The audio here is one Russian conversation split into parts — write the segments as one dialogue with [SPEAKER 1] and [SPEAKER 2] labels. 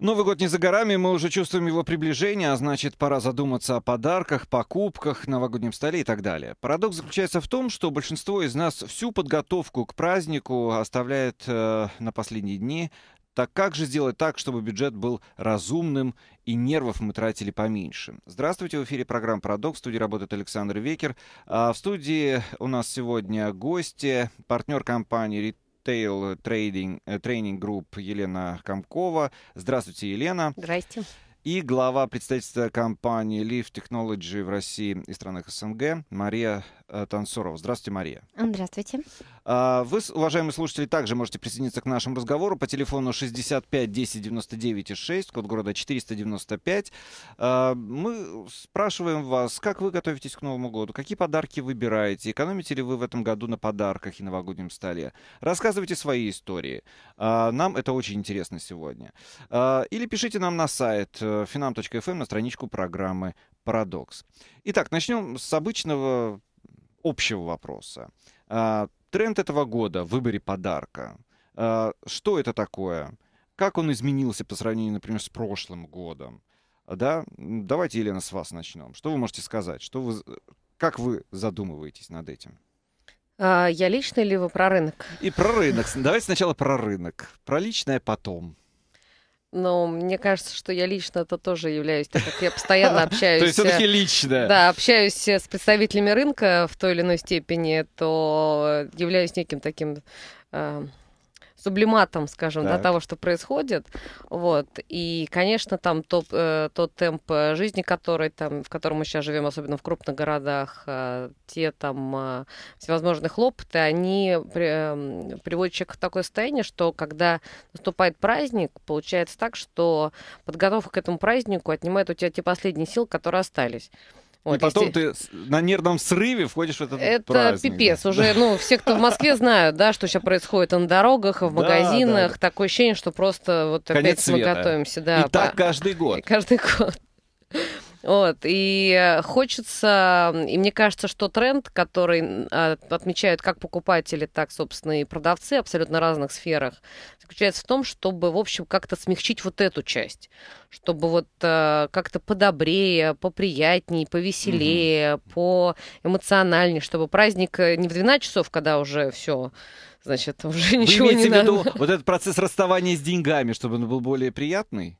[SPEAKER 1] Новый год не за горами, мы уже чувствуем его приближение, а значит, пора задуматься о подарках, покупках, новогоднем столе и так далее. Парадокс заключается в том, что большинство из нас всю подготовку к празднику оставляет э, на последние дни. Так как же сделать так, чтобы бюджет был разумным и нервов мы тратили поменьше? Здравствуйте, в эфире программа «Парадокс». В студии работает Александр Векер. А в студии у нас сегодня гости, партнер компании Retail Trading, э, Training Group Елена Комкова. Здравствуйте, Елена. Здрасте и глава представительства компании Leaf Technology в России и странах СНГ Мария э, Танцорова. Здравствуйте, Мария.
[SPEAKER 2] Здравствуйте.
[SPEAKER 1] А, вы, уважаемые слушатели, также можете присоединиться к нашему разговору по телефону 65 10 99 6, код города 495. А, мы спрашиваем вас, как вы готовитесь к Новому году, какие подарки выбираете, экономите ли вы в этом году на подарках и новогоднем столе. Рассказывайте свои истории. А, нам это очень интересно сегодня. Или пишите нам на сайт э, Э, finam.fm на страничку программы «Парадокс». Итак, начнем с обычного общего вопроса. А, тренд этого года в выборе подарка. А, что это такое? Как он изменился по сравнению, например, с прошлым годом? Да? Давайте, Елена, с вас начнем. Что вы можете сказать? Что вы, как вы задумываетесь над этим?
[SPEAKER 3] А, я лично или вы про рынок?
[SPEAKER 1] И про рынок. Давайте сначала про рынок. Про личное потом.
[SPEAKER 3] Но мне кажется, что я лично это тоже являюсь, так как я постоянно общаюсь... То есть все-таки лично. Да, общаюсь с представителями рынка в той или иной степени, то являюсь неким таким а, сублиматом, скажем, до да, того, что происходит. Вот. И, конечно, там топ, э, тот темп э, жизни, который там, в котором мы сейчас живем, особенно в крупных городах, э, те там э, всевозможные хлопоты, они при, э, приводят человека в такое состояние, что когда наступает праздник, получается так, что подготовка к этому празднику отнимает у тебя те последние силы, которые остались. Вот, и потом
[SPEAKER 1] если... ты на нервном срыве входишь в этот Это праздник. пипец. Уже,
[SPEAKER 3] ну, все, кто в Москве знают, да, что сейчас происходит на дорогах, в магазинах. Такое ощущение, что просто вот опять мы готовимся. Да, и
[SPEAKER 1] так каждый год. Каждый год.
[SPEAKER 3] Вот, и э, хочется, и мне кажется, что тренд, который а, отмечают как покупатели, так, собственно, и продавцы абсолютно разных сферах, заключается в том, чтобы, в общем, как-то смягчить вот эту часть, чтобы вот э, как-то подобрее, поприятнее, повеселее, угу. поэмоциональнее, чтобы праздник э, не в 12 часов, когда уже все
[SPEAKER 1] значит, уже ничего не надо. Вы имеете в виду вот этот процесс расставания с деньгами, чтобы он был более приятный?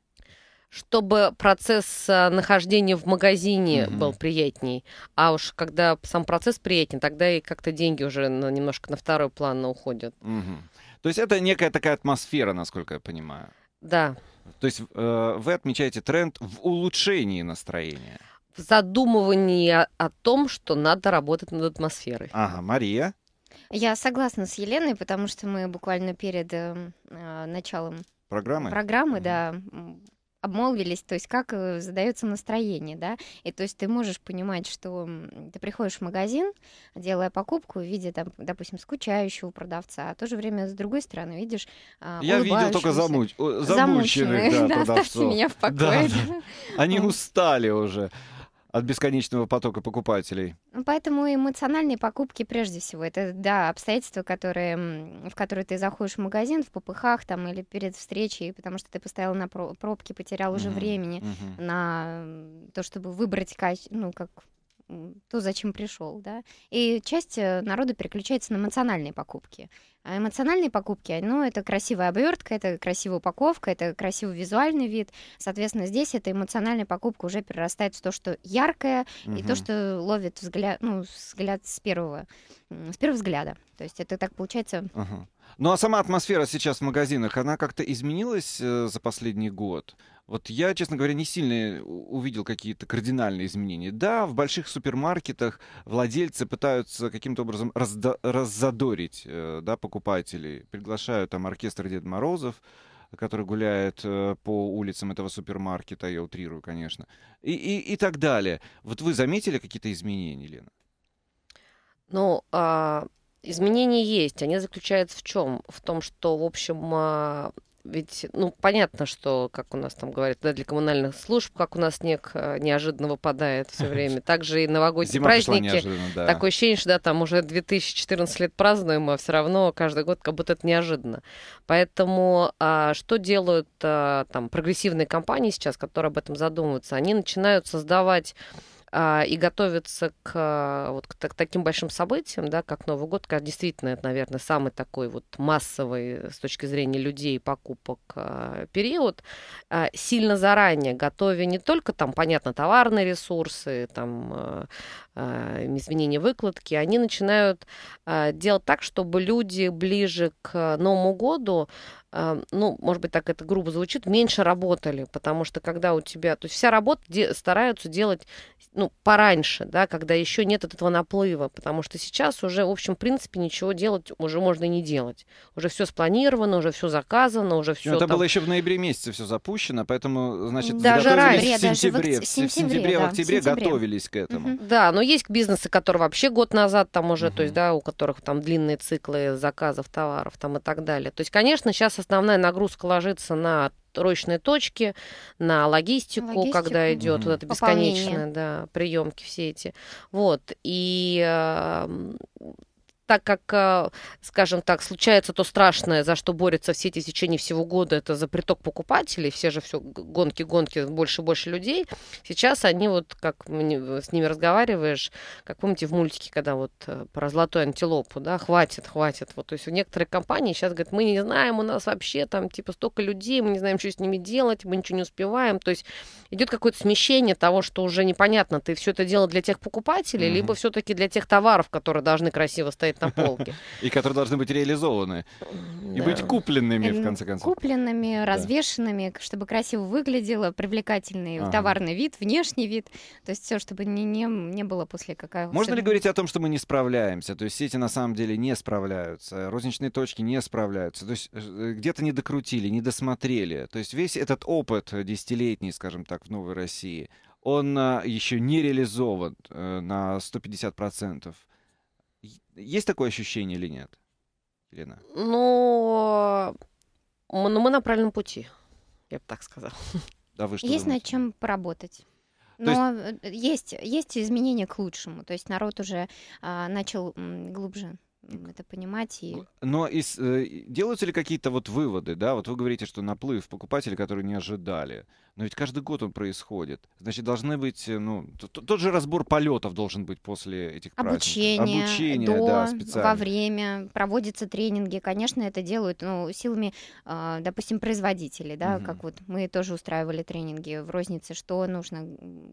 [SPEAKER 3] чтобы процесс э, нахождения в магазине mm-hmm. был приятней. А уж когда сам процесс приятен, тогда и как-то деньги уже на, немножко на второй план
[SPEAKER 1] уходят. Mm-hmm. То есть это некая такая атмосфера, насколько я понимаю. Да. То есть э, вы отмечаете тренд в улучшении настроения.
[SPEAKER 3] В задумывании о, о том, что надо работать над атмосферой.
[SPEAKER 1] Ага, Мария.
[SPEAKER 2] Я согласна с Еленой, потому что мы буквально перед эм, э, началом программы, программы угу. да, обмолвились, то есть как э, задается настроение, да, и то есть ты можешь понимать, что ты приходишь в магазин, делая покупку, видя там, допустим, скучающего продавца, а в то же время с другой стороны видишь а, Я видел только замуч... замученных, замученных да, да, продавцов. меня в покое. Да,
[SPEAKER 1] да. Они устали уже от бесконечного потока покупателей.
[SPEAKER 2] Ну, поэтому эмоциональные покупки прежде всего. Это, да, обстоятельства, которые, в которые ты заходишь в магазин в попыхах там, или перед встречей, потому что ты поставил на пробки, потерял уже mm-hmm. времени mm-hmm. на то, чтобы выбрать ну, как то, зачем пришел, да. И часть э, народа переключается на эмоциональные покупки. А эмоциональные покупки, ну, это красивая обертка, это красивая упаковка, это красивый визуальный вид. Соответственно, здесь эта эмоциональная покупка уже перерастает в то, что яркое, угу. и то, что ловит взгляд, ну, взгляд с первого, с первого взгляда. То есть это так получается...
[SPEAKER 1] Угу. Ну а сама атмосфера сейчас в магазинах, она как-то изменилась э, за последний год? Вот я, честно говоря, не сильно э, увидел какие-то кардинальные изменения. Да, в больших супермаркетах владельцы пытаются каким-то образом раззадорить э, да, покупателей. Приглашают там оркестр Дед Морозов, который гуляет по улицам этого супермаркета, я утрирую, конечно, и, и, и так далее. Вот вы заметили какие-то изменения, Лена?
[SPEAKER 3] Ну, а, Изменения есть. Они заключаются в чем? В том, что, в общем, а, ведь, ну, понятно, что, как у нас там говорят, да, для коммунальных служб, как у нас снег а, неожиданно выпадает все время. Также и новогодние Зима праздники. Да. Такое ощущение, что да, там уже 2014 лет празднуем, а все равно каждый год как будто это неожиданно. Поэтому а, что делают а, там прогрессивные компании сейчас, которые об этом задумываются? Они начинают создавать а, и готовиться к, а, вот, к, таким большим событиям, да, как Новый год, как действительно это, наверное, самый такой вот массовый э, с точки зрения людей покупок а, период, сильно заранее готовя не только там, понятно, товарные ресурсы, там, изменения выкладки, они начинают делать так, чтобы люди ближе к Новому году а, ну, может быть, так это грубо звучит, меньше работали, потому что когда у тебя, то есть вся работа де, стараются делать, ну, пораньше, да, когда еще нет этого наплыва, потому что сейчас уже, в общем, в принципе, ничего делать уже можно и не делать. Уже все спланировано, уже все заказано, уже все. Ну, это там... было еще
[SPEAKER 1] в ноябре месяце все запущено, поэтому, значит, даже раньше. в сентябре, в сентябре, в сентябре, да, в октябре готовились к этому.
[SPEAKER 3] Угу. Да, но есть бизнесы, которые вообще год назад там уже, угу. то есть, да, у которых там длинные циклы заказов товаров там и так далее. То есть, конечно, сейчас основная нагрузка ложится на роечные точки, на логистику, логистику. когда идет mm вот это бесконечное, да, приемки все эти. Вот. И эм, так как, а, скажем так, случается то страшное, за что борются все эти течение всего года, это за приток покупателей, все же все гонки, гонки, больше и больше людей. Сейчас они вот, как э, с ними разговариваешь, как помните в мультике, когда вот э, про золотую антилопу, да, хватит, хватит. Вот, то есть некоторые компании сейчас говорят, мы не знаем, у нас вообще там типа столько людей, мы не знаем, что с ними делать, мы ничего не успеваем. То есть идет какое-то смещение того, что уже непонятно, ты все это делал для тех покупателей, mm-hmm. либо все-таки для тех товаров, которые должны
[SPEAKER 2] красиво стоять лежит
[SPEAKER 3] на полке.
[SPEAKER 1] И которые должны быть реализованы. И быть купленными, в конце концов.
[SPEAKER 2] Купленными, развешенными, чтобы красиво выглядело, привлекательный товарный вид, внешний вид. То есть все, чтобы не было после какая Можно ли говорить
[SPEAKER 1] о том, что мы не справляемся? То есть сети на самом деле не справляются, розничные точки не справляются. То есть э, э, где-то не докрутили, не досмотрели. То есть весь этот опыт десятилетний, скажем так, в Новой России, он а, еще не реализован э, на 150%. Есть такое ощущение или нет? Елена?
[SPEAKER 2] Ну, мы, ну, мы на правильном пути,
[SPEAKER 3] я бы так сказала.
[SPEAKER 1] Да, вы что Есть думаете?
[SPEAKER 2] над чем поработать. Но есть... Э, есть есть изменения к лучшему, то есть народ уже а, начал глубже это понимать и.
[SPEAKER 1] Но из, э, делаются ли какие-то вот выводы, да? Вот вы говорите, что наплыв покупателей, которые не ожидали. Но ведь каждый год он происходит. Значит, должны быть, э, ну, тот же разбор полетов должен быть после этих Обучение, праздников. Обучение, до, да, во
[SPEAKER 2] время, проводятся тренинги. Конечно, это делают ну, силами, а, допустим, производителей, да, угу. как вот мы тоже устраивали тренинги в рознице, что нужно,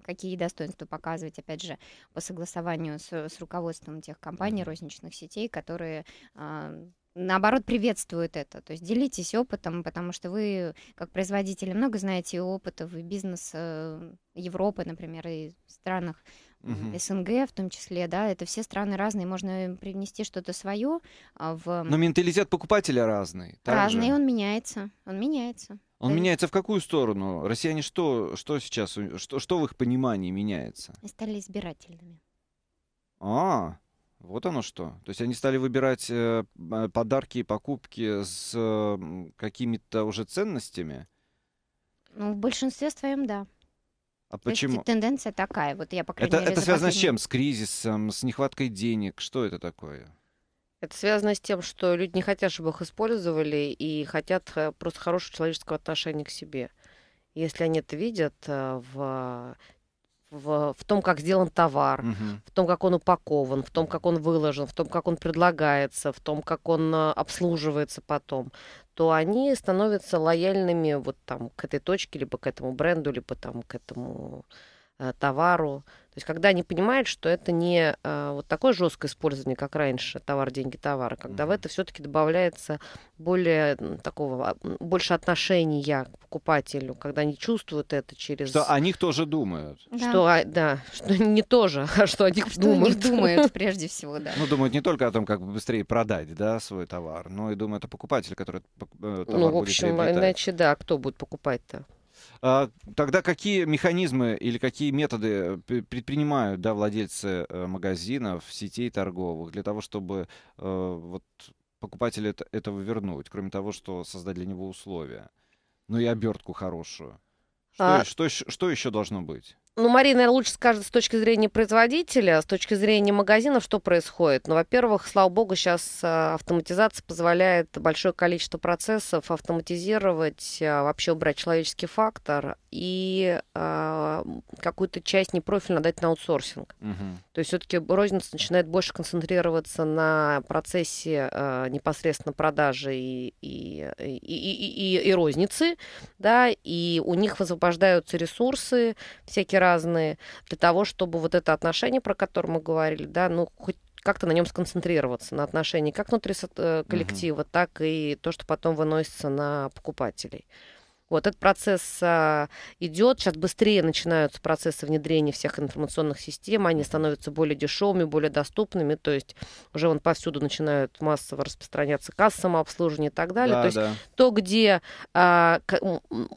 [SPEAKER 2] какие достоинства показывать, опять же, по согласованию с, с руководством тех компаний, угу. розничных сетей, которые а, наоборот, приветствуют это. То есть делитесь опытом, потому что вы, как производители, много знаете опытов и бизнес Европы, например, и странах угу. СНГ в том числе, да, это все страны разные, можно привнести что-то свое а, в... Но
[SPEAKER 1] менталитет покупателя разный. Разный,
[SPEAKER 2] он меняется, он меняется.
[SPEAKER 1] Он да. Э, меняется в какую сторону? Россияне что, что сейчас, что, что в их понимании меняется?
[SPEAKER 2] Стали избирательными.
[SPEAKER 1] А, вот оно что. То есть они стали выбирать э, подарки и покупки с какими-то уже ценностями?
[SPEAKER 2] Ну, в большинстве своем, да. А почему? Есть, тенденция такая. Вот я, по крайней это, мере, это связано последний... с чем? С
[SPEAKER 1] кризисом, с нехваткой денег? Что это такое?
[SPEAKER 2] Это связано с тем, что люди не
[SPEAKER 3] хотят, чтобы их использовали, и хотят э, просто хорошего человеческого отношения к себе. Если они это видят э, в в, в том, как сделан товар, угу. в том, как он упакован, в том, как он выложен, в том, как он предлагается, в том, как он э, обслуживается потом, то они становятся лояльными вот там к этой точке, либо к этому бренду, либо там к этому Э, товару. То есть, когда они понимают, что это не э, вот такое жесткое использование, как раньше, товар, деньги, товары, когда mm-hmm. в это все-таки добавляется более такого, а, больше отношения к покупателю, когда они чувствуют это через... Что о
[SPEAKER 1] них тоже думают. Да. Что,
[SPEAKER 3] а, да, что не тоже, а что о них
[SPEAKER 2] что думают. Что думают, прежде всего, да.
[SPEAKER 1] Ну, думают не только о том, как быстрее продать, да, свой товар, но и думают о покупателе, который товар э, Ну, в общем, иначе,
[SPEAKER 3] да, кто будет покупать-то?
[SPEAKER 1] А, тогда какие механизмы или какие методы э, предпринимают да, владельцы э, магазинов, сетей торговых для того, чтобы э, вот, покупателя это, этого вернуть, кроме того, что создать для него условия? Ну и обертку хорошую. Что, а... что, что еще должно быть?
[SPEAKER 3] Ну, Мария, наверное, лучше скажет с точки зрения производителя, с точки зрения магазинов, что происходит. Ну, во-первых, слава богу, сейчас а, автоматизация позволяет большое количество процессов автоматизировать, а, вообще убрать человеческий фактор и э, какую-то часть непрофильно дать на аутсорсинг. Угу. То есть все-таки розница начинает больше концентрироваться на процессе э, непосредственно продажи и, и, и, и, и, и розницы, да, и у них высвобождаются ресурсы, всякие разные, для того, чтобы вот это отношение, про которое мы говорили, да, ну, хоть как-то на нем сконцентрироваться, на отношении как внутри э, коллектива, угу. так и то, что потом выносится на покупателей. Вот этот процесс а, идет. Сейчас быстрее начинаются процессы внедрения всех информационных систем. Они становятся более дешевыми, более доступными. То есть уже вон повсюду начинают массово распространяться кассы самообслуживания и так далее. Да, то есть да. то, где а,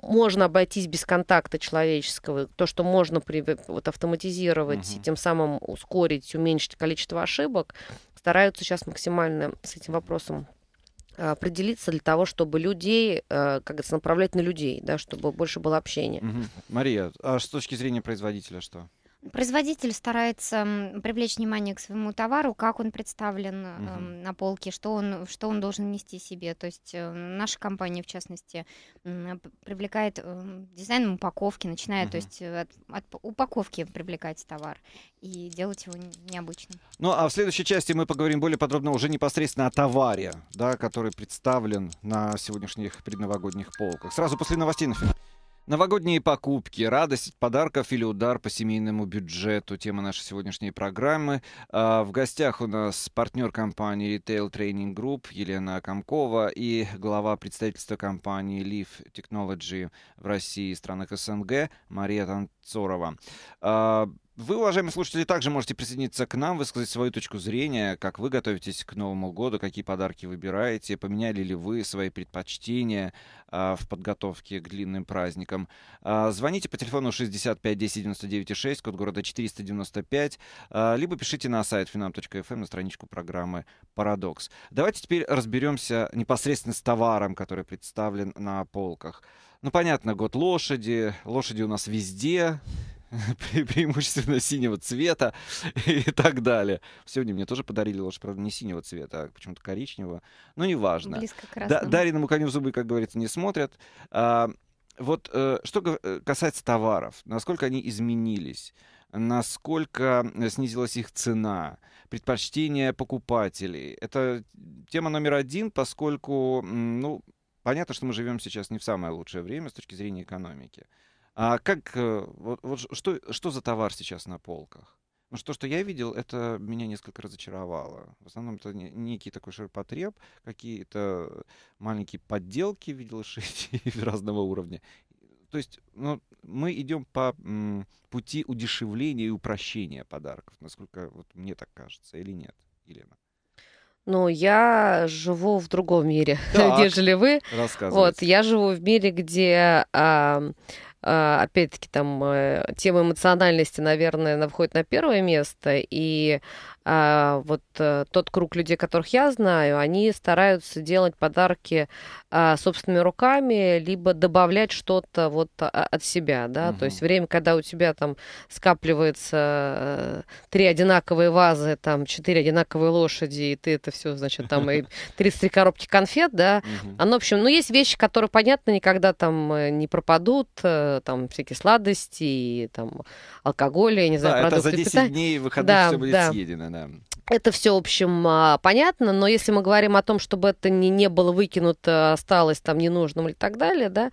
[SPEAKER 3] можно обойтись без контакта человеческого, то, что можно при, вот, автоматизировать угу. и тем самым ускорить, уменьшить количество ошибок, стараются сейчас максимально с этим вопросом а, определиться для того, чтобы людей, а, как говорится, направлять на людей, да, чтобы больше было
[SPEAKER 2] общения.
[SPEAKER 1] Угу. Мария, а с точки зрения производителя что?
[SPEAKER 2] Производитель старается привлечь внимание к своему товару, как он представлен угу. э, на полке, что он, что он должен нести себе. То есть э, наша компания, в частности, э, привлекает э, дизайном упаковки, начиная угу. то есть, э, от, от упаковки привлекать товар и делать его необычным.
[SPEAKER 1] Ну а в следующей части мы поговорим более подробно уже непосредственно о товаре, да, который представлен на сегодняшних предновогодних полках. Сразу после новостей на финал. Новогодние покупки, радость от подарков или удар по семейному бюджету. Тема нашей сегодняшней программы. А, в гостях у нас партнер компании Retail Training Group Елена Комкова и глава представительства компании Leaf Technology в России и странах СНГ Мария Танцорова. А, вы, уважаемые слушатели, также можете присоединиться к нам, высказать свою точку зрения, как вы готовитесь к Новому году, какие подарки выбираете, поменяли ли вы свои предпочтения а, в подготовке к длинным праздникам. А, звоните по телефону 65 10 99 6, код города 495, а, либо пишите на сайт finam.fm эм на страничку программы «Парадокс». Давайте теперь разберемся непосредственно с товаром, который представлен на полках. Ну, понятно, год лошади, лошади у нас везде, пре- преимущественно синего цвета и так далее. Сегодня мне тоже подарили лошадь, правда, не синего цвета, а почему-то коричневого. Но неважно. Близко Дариному коню в зубы, как говорится, не смотрят. А, вот э, что э, касается товаров, насколько они изменились, насколько э, снизилась их цена, предпочтения покупателей. Это тема номер один, поскольку, ну, понятно, что мы живем сейчас не в самое лучшее время с точки зрения экономики. А как, э, вот, вот что, что за товар сейчас на полках? Ну что что я видел, это меня несколько разочаровало. В основном это некий такой ширпотреб, какие-то маленькие подделки видел шить разного уровня. То есть ну, мы идем по м, пути удешевления и упрощения подарков, насколько вот мне так кажется, или нет, Елена?
[SPEAKER 3] Ну, я живу в другом мире, так, нежели вы. Вот, я живу в мире, где а, а, опять-таки, там, э, тема эмоциональности, наверное, она входит на первое место, и а, вот э, тот круг людей, которых я знаю, они стараются делать подарки а, собственными руками, либо добавлять что-то вот а, от себя, да, угу. то есть время, когда у тебя там скапливается э, три одинаковые вазы, там четыре одинаковые лошади, и ты это все, значит, там и 33 коробки конфет, да, угу. Ну, оно, в общем, ну, есть вещи, которые, понятно, никогда там э, не пропадут, там всякие сладости, там алкоголь, я не знаю, да, продукты это за 10 питания. дней выходных да, все будет да. съедено, да. Это все, в общем, а, понятно, но если мы говорим о том, чтобы это не, не было выкинуто, осталось там ненужным и так далее, да,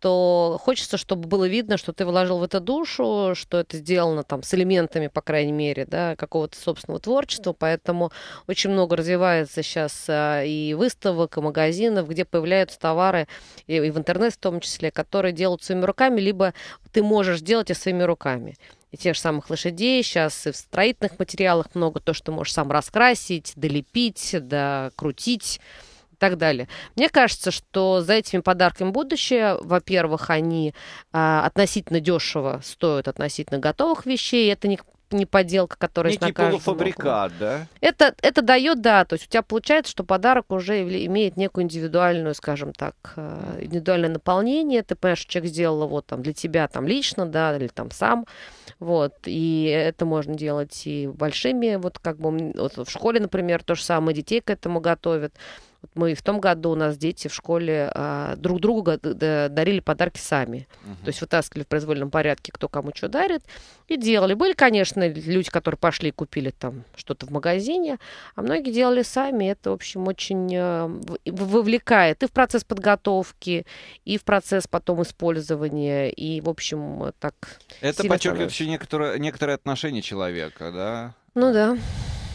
[SPEAKER 3] то хочется, чтобы было видно, что ты вложил в это душу, что это сделано там с элементами, по крайней мере, да, какого-то собственного творчества, поэтому очень много развивается сейчас а, и выставок, и магазинов, где появляются товары, и в интернет в том числе, которые делают своими руками, либо ты можешь делать их своими руками и тех же самых лошадей, сейчас и в строительных материалах много то, что можешь сам раскрасить, долепить, докрутить и так далее. Мне кажется, что за этими подарками будущее, во-первых, они э, относительно дешево стоят относительно готовых вещей, это не не поделка, которая Некий на каждом полуфабрикат, углу. да? Это, это дает, да, то есть у тебя получается, что подарок уже имеет некую индивидуальную, скажем так, э, индивидуальное наполнение, ты понимаешь, что человек сделал его там для тебя там лично, да, или там сам, вот, и это можно делать и большими, вот как бы вот в школе, например, то же самое, детей к этому готовят, мы в том году у нас дети в школе а, друг другу дарили подарки сами. Угу. То есть вытаскивали в произвольном порядке, кто кому что дарит, и делали. Были, конечно, люди, которые пошли и купили там что-то в магазине, а многие делали сами. Это, в общем, очень э, вовлекает и в процесс подготовки, и в процесс потом использования, и, в общем, так... Это подчеркивает еще
[SPEAKER 1] некоторое, некоторое отношение человека, да?
[SPEAKER 2] Ну да.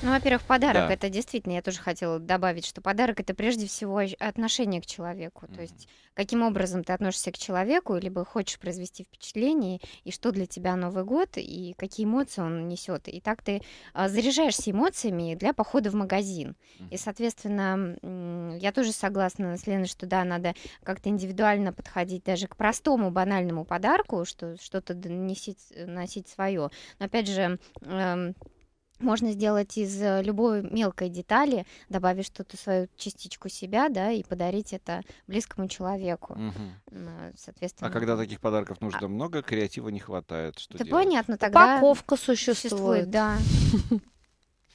[SPEAKER 2] Ну, во-первых, подарок да. это действительно, я тоже хотела добавить, что подарок это прежде всего отношение к человеку. Mm-hmm. То есть, каким образом ты относишься к человеку, либо хочешь произвести впечатление, и что для тебя Новый год, и какие эмоции он несет. И так ты а, заряжаешься эмоциями для похода в магазин. Mm-hmm. И, соответственно, я тоже согласна с Леной, что да, надо как-то индивидуально подходить даже к простому банальному подарку, что что-то носить, носить свое. Но опять же, э, можно сделать из э, любой мелкой детали, добавить что-то свою частичку себя, да, и подарить это близкому человеку. Угу.
[SPEAKER 1] Соответственно. А когда ну, таких подарков нужно а... много, креатива не хватает. Что да делать?
[SPEAKER 2] понятно, тогда. Упаковка существует. существует да.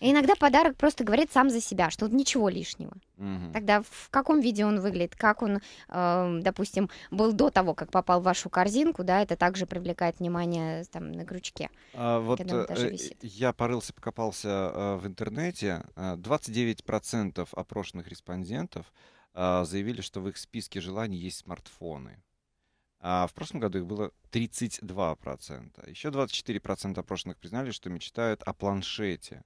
[SPEAKER 2] И иногда подарок просто говорит сам за себя, что тут ничего лишнего. Угу. Тогда в каком виде он выглядит, как он, э, допустим, был до того, как попал в вашу корзинку, да, это также привлекает внимание э, там на крючке.
[SPEAKER 1] А, вот э, я порылся, покопался э, в интернете. 29% э, опрошенных респондентов э, заявили, что в их списке желаний есть смартфоны. А в прошлом году их было 32%. Еще 24% опрошенных признали, что мечтают о планшете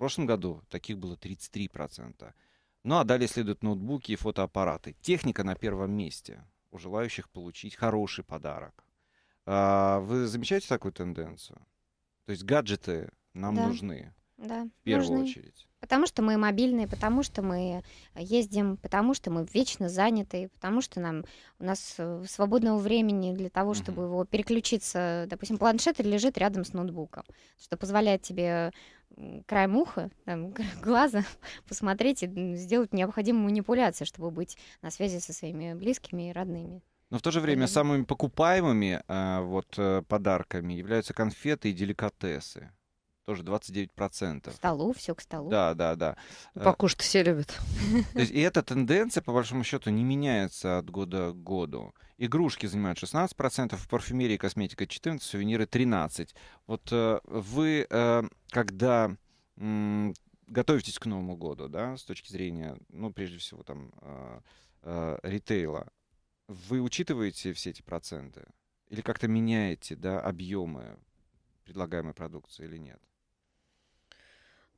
[SPEAKER 1] прошлом году таких было 33%. Ну а далее следуют ноутбуки и фотоаппараты. Техника на первом месте у желающих получить хороший подарок. А, вы замечаете такую тенденцию? То есть гаджеты нам да. нужны да, в первую нужны. очередь.
[SPEAKER 2] Потому что мы мобильные, потому что мы ездим, потому что мы вечно заняты, потому что нам у нас э, свободного времени для того, чтобы uh-huh. его переключиться, допустим, планшет лежит рядом с ноутбуком, что позволяет тебе край муха там, глаза посмотреть и сделать необходимую манипуляцию чтобы быть на связи со своими близкими и родными.
[SPEAKER 1] Но в то же время самыми покупаемыми а, вот, э, подарками являются конфеты и деликатесы тоже 29%. процентов
[SPEAKER 3] столу, все к столу. Да,
[SPEAKER 1] да, да. Ну, Покушать все любят. есть, и эта тенденция, по большому счету, не меняется от года к году. Игрушки занимают 16%, парфюмерия и косметика 14%, сувениры 13%. Вот э, вы, э, когда готовитесь к Новому году, да, с точки зрения, ну, прежде всего, там, э, ритейла, вы учитываете все эти проценты? Или как-то меняете, да, объемы предлагаемой продукции или нет?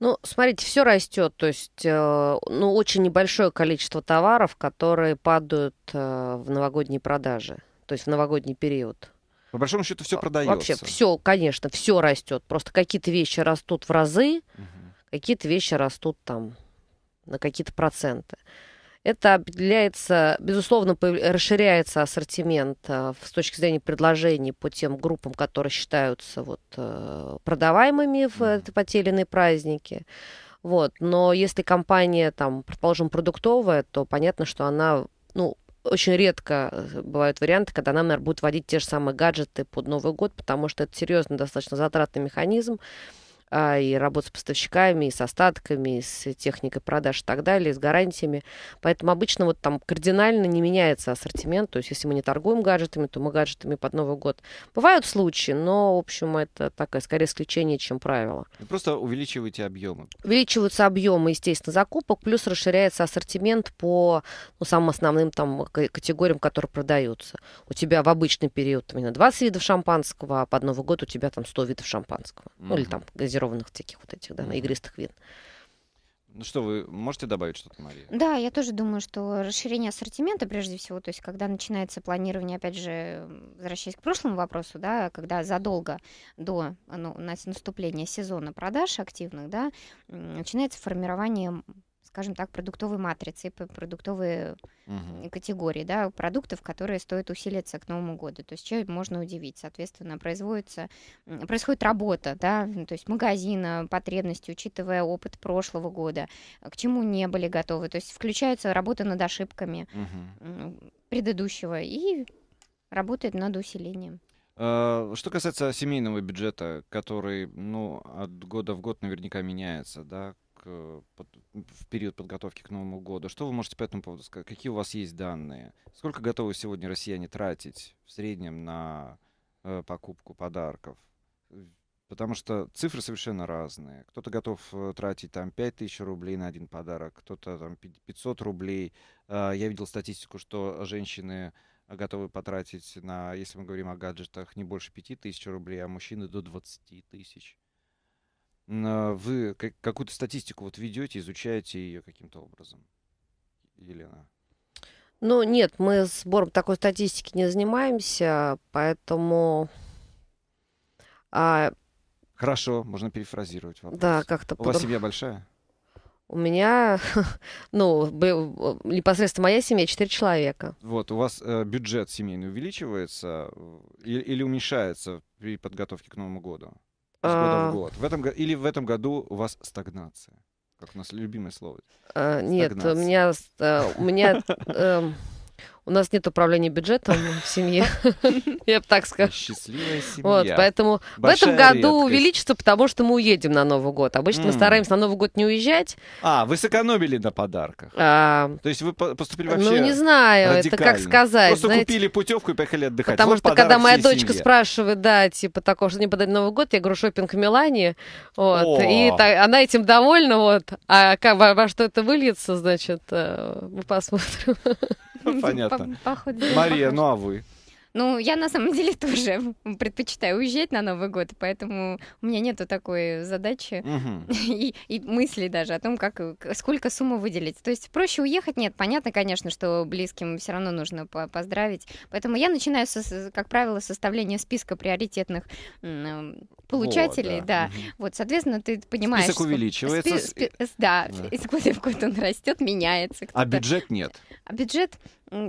[SPEAKER 3] Ну, смотрите, все растет, то есть, э, ну, очень небольшое количество товаров, которые падают э, в новогодние продажи, то есть в новогодний период.
[SPEAKER 1] По большому счету все а, продается. Вообще все,
[SPEAKER 3] конечно, все растет. Просто какие-то вещи растут в разы, угу. какие-то вещи растут там на какие-то проценты. Это определяется, безусловно, расширяется ассортимент э, с точки зрения предложений по тем группам, которые считаются вот, э, продаваемыми в, по праздники. Вот. Но если компания, там, предположим, продуктовая, то понятно, что она ну, очень редко э, бывают варианты, когда нам, наверное, будут вводить те же самые гаджеты под Новый год, потому что это серьезно достаточно затратный механизм. А, и работа с поставщиками, и с остатками, и с техникой продаж и так далее, и с гарантиями. Поэтому обычно вот там кардинально не меняется ассортимент. То есть если мы не торгуем гаджетами, то мы гаджетами под Новый год. Бывают случаи, но, в общем, это такое скорее исключение, чем правило.
[SPEAKER 1] Вы просто увеличиваете объемы.
[SPEAKER 3] Увеличиваются объемы, естественно, закупок, плюс расширяется ассортимент по ну, самым основным там категориям, которые продаются. У тебя в обычный период именно 20 видов шампанского, а под Новый год у тебя там 100 видов шампанского. Mm-hmm. Ну или там газировка газированных таких вот этих, да,
[SPEAKER 1] на игристых вин. Ну что, вы можете добавить что-то, Мария?
[SPEAKER 2] Да, я тоже думаю, что расширение ассортимента, прежде всего, то есть когда начинается планирование, опять же, возвращаясь к прошлому вопросу, да, когда задолго до ну, наступления сезона продаж активных, да, начинается формирование скажем так, продуктовой матрицы, продуктовые угу. категории, да, продуктов, которые стоит усилиться к Новому году. То есть чем можно удивить? Соответственно, производится, происходит работа, да, ну, то есть магазина, потребности, учитывая опыт прошлого года, э, к чему не были готовы. То есть включается работа над ошибками
[SPEAKER 1] угу.
[SPEAKER 2] предыдущего и работает над усилением.
[SPEAKER 1] А, что касается семейного бюджета, который ну, от года в год наверняка меняется, да, Э, под, в период подготовки к Новому году. Что вы можете по этому поводу сказать? Какие у вас есть данные? Сколько готовы сегодня россияне тратить в среднем на э, покупку подарков? Э, потому что цифры совершенно разные. Кто-то готов э, тратить там 5000 рублей на один подарок, кто-то там 500 рублей. А, я видел статистику, что женщины готовы потратить на, если мы говорим о гаджетах, не больше 5000 рублей, а мужчины до 20 тысяч. А, вы какую-то статистику вот ведете, изучаете ее каким-то образом, Елена?
[SPEAKER 3] Ну, нет, мы сбором такой статистики не занимаемся, поэтому...
[SPEAKER 1] А... Хорошо, можно перефразировать вопрос. Да, как-то... У потом... вас семья большая?
[SPEAKER 3] У меня, ну, э, непосредственно моя семья, четыре человека.
[SPEAKER 1] Вот, у вас э, бюджет семейный увеличивается или, э, или уменьшается при подготовке к Новому году? года в а. год. В этом, или в этом году у вас стагнация? Как у нас любимое слово. А, нет, у
[SPEAKER 3] меня, у меня эм, у нас нет управления бюджетом в семье, я бы так сказала. Ну, счастливая семья. Вот, поэтому в этом году увеличится, потому что мы уедем на Новый год. Обычно мы стараемся на Новый год не уезжать.
[SPEAKER 1] А, вы сэкономили на подарках. А, То есть вы поступили ну, вообще Ну, не знаю, это как сказать. Просто купили путевку и поехали отдыхать. Потому что, когда моя дочка спрашивает,
[SPEAKER 3] да, типа, такого, что не подарить Новый год, я говорю, шопинг в Милане, вот, и она этим довольна, вот, а во что это выльется, значит, э, мы посмотрим.
[SPEAKER 1] Ну, понятно. Мария, ну а вы?
[SPEAKER 2] Ну, я на самом деле тоже предпочитаю уезжать на Новый год, поэтому у меня нету такой задачи и, и мысли даже о том, как сколько сумму выделить. То есть проще уехать, нет, понятно, конечно, что близким все равно нужно по поздравить. Поэтому я начинаю, со, как правило, составление списка приоритетных получателей, вот, да. да. Угу. Вот, соответственно, ты понимаешь... Список увеличивается. Спи- спи- да, да. из года в год он растет, меняется. А
[SPEAKER 1] бюджет нет.
[SPEAKER 2] А бюджет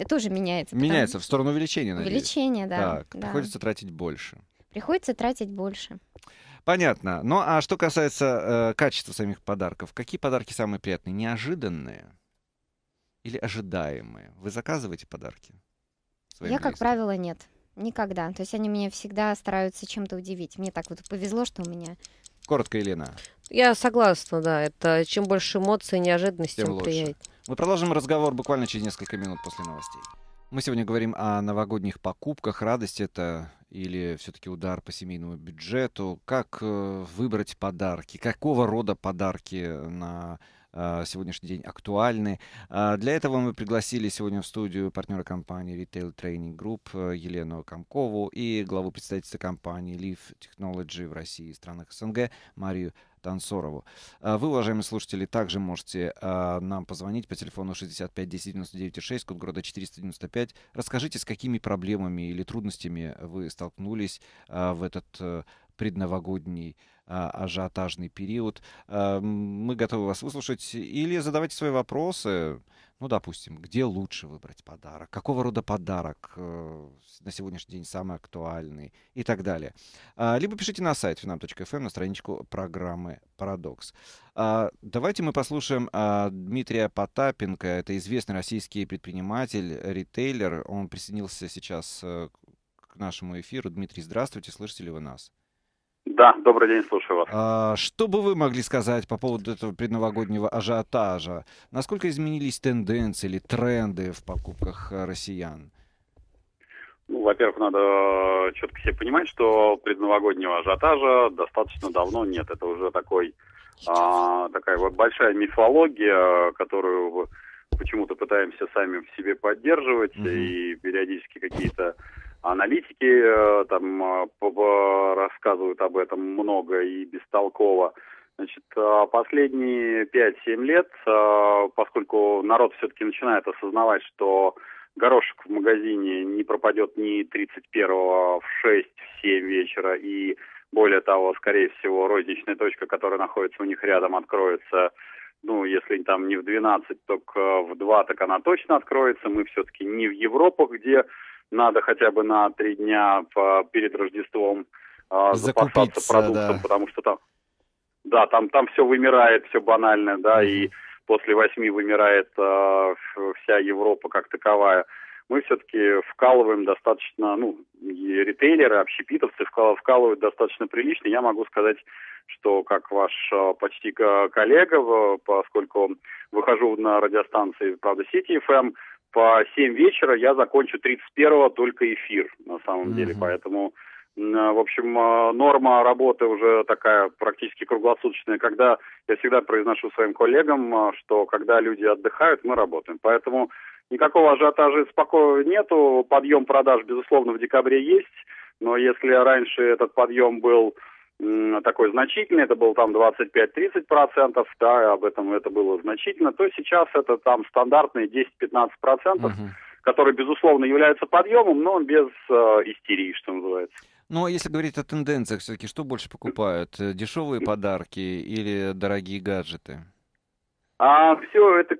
[SPEAKER 2] тоже меняется. Меняется
[SPEAKER 1] в сторону увеличения, надеюсь. Увеличение, да. Так, да. приходится тратить больше.
[SPEAKER 2] Приходится тратить больше.
[SPEAKER 1] Понятно. Ну, а что касается э, качества самих подарков, какие подарки самые приятные? Неожиданные или ожидаемые? Вы заказываете подарки? Я, близким? как
[SPEAKER 2] правило, нет. Никогда. То есть они меня всегда стараются чем-то удивить. Мне так вот повезло, что у меня...
[SPEAKER 1] Коротко, Елена.
[SPEAKER 2] Я согласна, да. Это чем больше эмоций и неожиданностей,
[SPEAKER 1] тем, тем лучше. приятнее. Мы продолжим разговор буквально через несколько минут после новостей. Мы сегодня говорим о новогодних покупках. Радость это или все-таки удар по семейному бюджету? Как э, выбрать подарки? Какого рода подарки на а, сегодняшний день актуальны. А, для этого мы пригласили сегодня в студию партнера компании Retail Training Group а, Елену Комкову и главу представительства компании Leaf Technology в России и странах СНГ Марию Тансорову. Вы, уважаемые слушатели, также можете нам позвонить по телефону 65 10 99 6, код города 495. Расскажите, с какими проблемами или трудностями вы столкнулись в этот э, предновогодний а, ажиотажный период. А, мы готовы вас выслушать или задавайте свои вопросы. Ну, допустим, где лучше выбрать подарок, какого рода подарок э, на сегодняшний день самый актуальный и так далее. А, либо пишите на сайт finam.fm эм, на страничку программы «Парадокс». Давайте мы послушаем Дмитрия Потапенко. Это известный российский предприниматель, ритейлер. Он присоединился сейчас э, к нашему эфиру. Дмитрий, здравствуйте, слышите ли вы нас?
[SPEAKER 4] Да, добрый день, слушаю вас.
[SPEAKER 1] А, что бы вы могли сказать по поводу этого предновогоднего ажиотажа? Насколько изменились тенденции или тренды в покупках россиян?
[SPEAKER 4] Ну, во-первых, надо э, четко себе понимать, что предновогоднего ажиотажа достаточно давно нет. Это уже такой, а, такая вот большая мифология, которую почему-то пытаемся сами в себе поддерживать, mm и периодически какие-то аналитики э, там э, рассказывают об этом много и бестолково. Значит, э, последние 5-7 лет, поскольку народ все-таки начинает осознавать, что горошек в магазине не пропадет ни 31 в 6, в вечера, и более того, скорее всего, розничная точка, которая находится у них рядом, откроется, ну, если там не в 12, то в 2, так она точно откроется. Мы все-таки не в Европах, где надо хотя бы на три дня э, перед Рождеством э, запасаться продуктом, да. потому что там, да, там, там все вымирает, все банально, да, mm-hmm. и после восьми вымирает э, вся Европа как таковая. Мы все-таки вкалываем достаточно, ну, ритейлеры, общепитовцы вкалывают достаточно прилично. Я могу сказать, что как ваш э, почти коллега, поскольку выхожу на радиостанции, правда, Сити FM по 7 вечера я закончу 31-го только эфир, на самом угу. деле. Поэтому, э, в общем, э, норма работы уже такая практически круглосуточная, когда я всегда произношу своим коллегам, э, что когда люди отдыхают, мы работаем. Поэтому никакого ажиотажа и спокойного нету. Подъем продаж, безусловно, в декабре есть. Но если раньше этот подъем был такой значительный, это было там 25-30 процентов, да, об этом это было значительно, то сейчас это там стандартные 10-15 процентов, угу. которые, безусловно, являются подъемом, но без э, истерии, что называется.
[SPEAKER 1] Ну, а если говорить о тенденциях все-таки, что больше покупают? Э, дешевые подарки или дорогие гаджеты?
[SPEAKER 4] А все это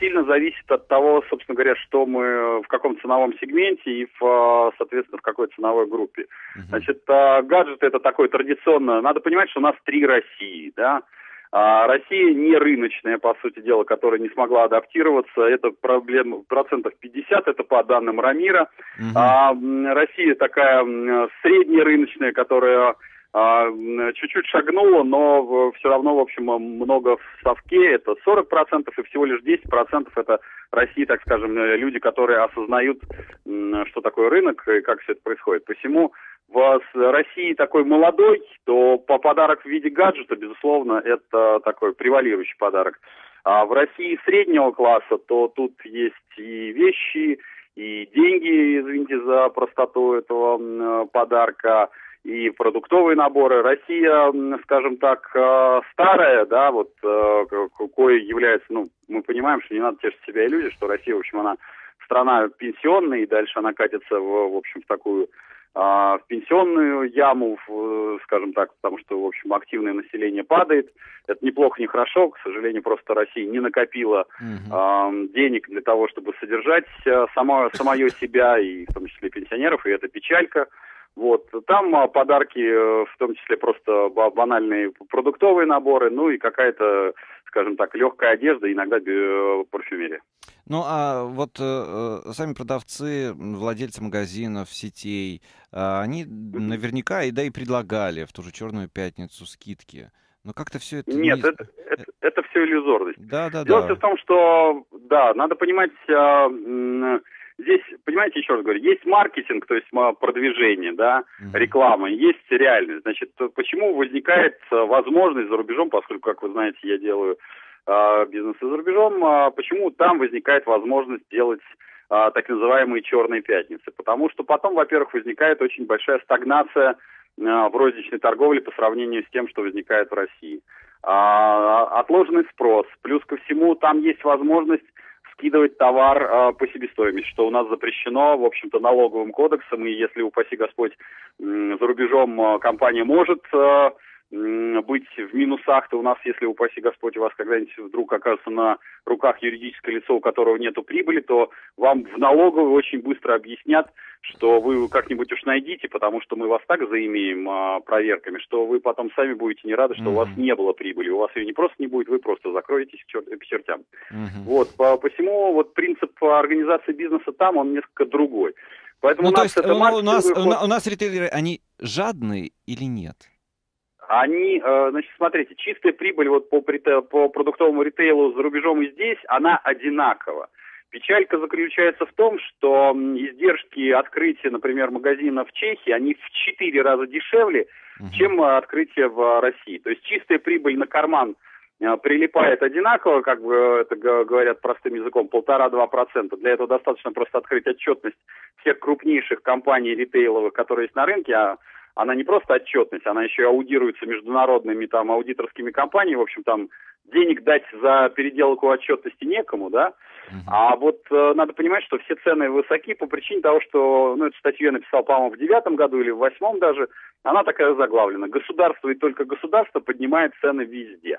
[SPEAKER 4] сильно зависит от того, собственно говоря, что мы э, в каком ценовом сегменте и, в, а, соответственно, в какой ценовой группе. Uh-huh. Значит, а, гаджеты это такое традиционное. Надо понимать, что у нас три России, да. А Россия не рыночная, по сути дела, которая не смогла адаптироваться. Это проблем процентов 50, это по данным Рамира. Uh-huh. А Россия такая среднерыночная, которая а, чуть-чуть шагнуло, но все равно, в общем, много в совке, это 40%, и всего лишь 10% это России, так скажем, э, люди, которые осознают, что такое рынок и как все это происходит. Посему в России такой молодой, то по подарок в виде гаджета, безусловно, это такой превалирующий подарок. А в России среднего класса, то тут есть и вещи, и деньги, извините за простоту этого подарка, и продуктовые наборы. Россия, скажем так, э, старая, да, вот э, какой является, ну, мы понимаем, что не надо тешить себя иллюзии, что Россия, в общем, она страна пенсионная, и дальше она катится, в, в общем, в такую а, в пенсионную яму, э, скажем так, потому что, в общем, активное население падает. Это неплохо, нехорошо. К сожалению, просто Россия не накопила угу. э, денег для того, чтобы содержать само, самое себя, и в том числе пенсионеров, и это печалька. Вот. Там а, подарки, э, в том числе просто банальные продуктовые наборы, ну и какая-то, скажем так, легкая одежда, иногда э, парфюмерия.
[SPEAKER 1] Ну а вот э, э сами продавцы, владельцы магазинов, сетей, э, они наверняка и да и предлагали в ту же Черную пятницу скидки. Но как-то все это... Нет, не... это,
[SPEAKER 4] это, это все иллюзорность. Да, да, Дело да. Дело в том, что, да, надо понимать... Э, Здесь, понимаете, еще раз говорю, есть маркетинг, то есть продвижение, да, реклама, есть реальность. Значит, почему возникает э, возможность за рубежом, поскольку, как вы знаете, я делаю э, бизнес за рубежом, э, почему там возникает возможность делать э, так называемые черные пятницы? Потому что потом, во-первых, возникает очень большая стагнация в розничной торговле по сравнению с тем, что возникает в России. Отложенный спрос. Плюс ко всему, там есть возможность скидывать товар э, по себестоимости, что у нас запрещено, в общем-то, налоговым кодексом, и если, упаси Господь, э, за рубежом э, компания может... Э, быть в минусах-то у нас, если, упаси Господь, у вас когда-нибудь вдруг окажется на руках юридическое лицо, у которого нету прибыли, то вам в налоговую очень быстро объяснят, что вы как-нибудь уж найдите, потому что мы вас так заимеем а, проверками, что вы потом сами будете не рады, что mm-hmm. у вас не было прибыли. У вас ее не просто не будет, вы просто закроетесь к, чер- к чертям. Mm-hmm. Вот, по- посему вот принцип организации бизнеса там, он несколько другой. Поэтому ну, у нас то есть это э, у, у, нас, у, нас,
[SPEAKER 1] у нас ритейлеры, они жадные или нет?
[SPEAKER 4] они, э, значит, смотрите, чистая прибыль вот по, по продуктовому ритейлу за рубежом и здесь, она одинакова. Печалька заключается в том, что издержки открытия, например, магазина в Чехии, они в 4 раза дешевле, угу. чем э, открытие в э, России. То есть чистая прибыль на карман прилипает одинаково, как бы это говорят простым языком, полтора-два процента. Для этого достаточно просто открыть отчетность всех крупнейших компаний ритейловых, которые есть на рынке, а она не просто отчетность, она еще и аудируется международными там аудиторскими компаниями, в общем, там денег дать за переделку отчетности некому, да, а вот э, надо понимать, что все цены высоки по причине того, что, ну, эту статью я написал, по-моему, в девятом году или в восьмом даже, она такая заглавлена. Государство и только государство поднимает цены везде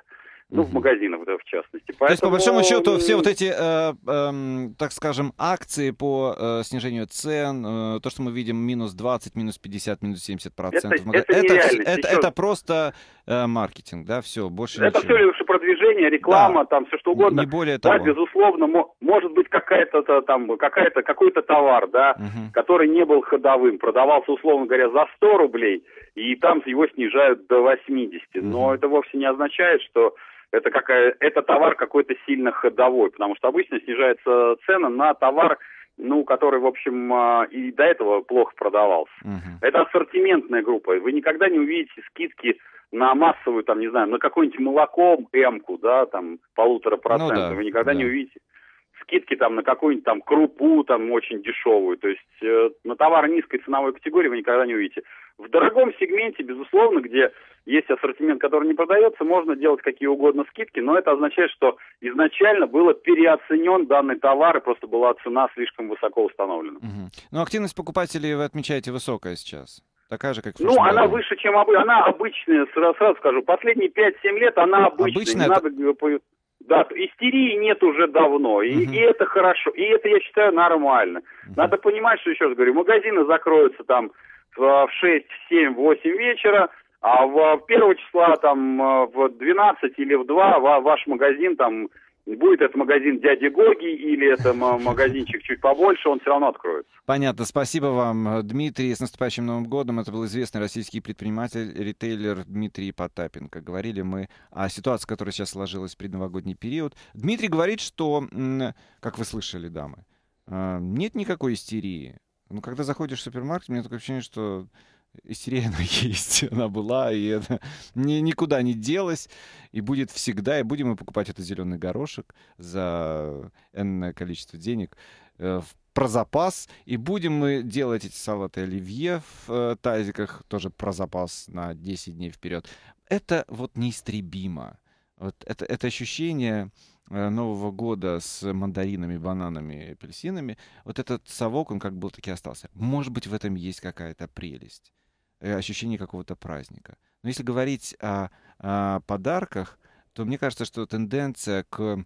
[SPEAKER 4] ну, в магазинах, да, в частности. Поэтому... То есть, по большому счету, все вот эти,
[SPEAKER 1] э, э, так скажем, акции по э, снижению цен, э, то, что мы видим, минус 20, минус 50, минус 70 процентов. Это, магаз... это, это, это, это просто э, маркетинг, да, все, больше Это ничего. все лишь
[SPEAKER 4] продвижение, реклама, да. там, все что угодно. Не более того. Да, безусловно, может быть, какая-то там, какая-то, какой-то товар, да, угу. который не был ходовым, продавался, условно говоря, за 100 рублей, и там его снижают до 80. Угу. Но это вовсе не означает, что это, какая, это товар какой-то сильно ходовой, потому что обычно снижается цена на товар, ну, который, в общем, а, и до этого плохо продавался. Uh-huh. Это ассортиментная группа. Вы никогда не увидите скидки на массовую, там, не знаю, на какое-нибудь молоко М-ку, да, там, полутора процента. Ну, да, Вы никогда да. не увидите скидки там на какую-нибудь там крупу там очень дешевую. То есть э, на товар низкой ценовой категории вы никогда не увидите. В дорогом сегменте, безусловно, где есть ассортимент, который не продается, можно делать какие угодно скидки, но это означает, что изначально было переоценен данный товар, и просто была цена слишком высоко установлена.
[SPEAKER 1] Угу. Но активность покупателей, вы отмечаете, высокая сейчас? Такая же, как в Ну, она выше,
[SPEAKER 4] чем обычная. Она обычная, сразу, сразу скажу. Последние 5-7 лет она обычная. обычная не это... надо... Да, истерии нет уже давно, и, угу. и это хорошо, и это, я считаю, нормально. Угу. Надо понимать, что, еще раз говорю, магазины закроются там Э, в 6, в 7, 8 вечера, а в 1 э, числа там э, в 12 или в 2 ваш магазин там Будет это магазин дяди Гоги или это магазинчик чуть побольше, он все равно откроется.
[SPEAKER 1] Понятно. Спасибо вам, Дмитрий. С наступающим Новым годом. Это был известный российский предприниматель, ритейлер Дмитрий Потапенко. Говорили мы о ситуации, которая сейчас сложилась в предновогодний период. Дмитрий говорит, что, как вы слышали, дамы, нет никакой истерии. Ну, когда заходишь в супермаркет, у меня такое ощущение, что истерия она есть, она была, и это ни, никуда не делась, и будет всегда, и будем мы покупать этот зеленый горошек за энное количество денег э, про запас, и будем мы делать эти салаты оливье в э, тазиках, тоже про запас на 10 дней вперед. Это вот неистребимо. Вот это, это ощущение Э, Нового года с мандаринами, бананами, апельсинами, вот этот совок, он как был, таки остался. Может быть, в этом есть какая-то прелесть, э, ощущение какого-то праздника. Но если говорить о, о подарках, то мне кажется, что тенденция к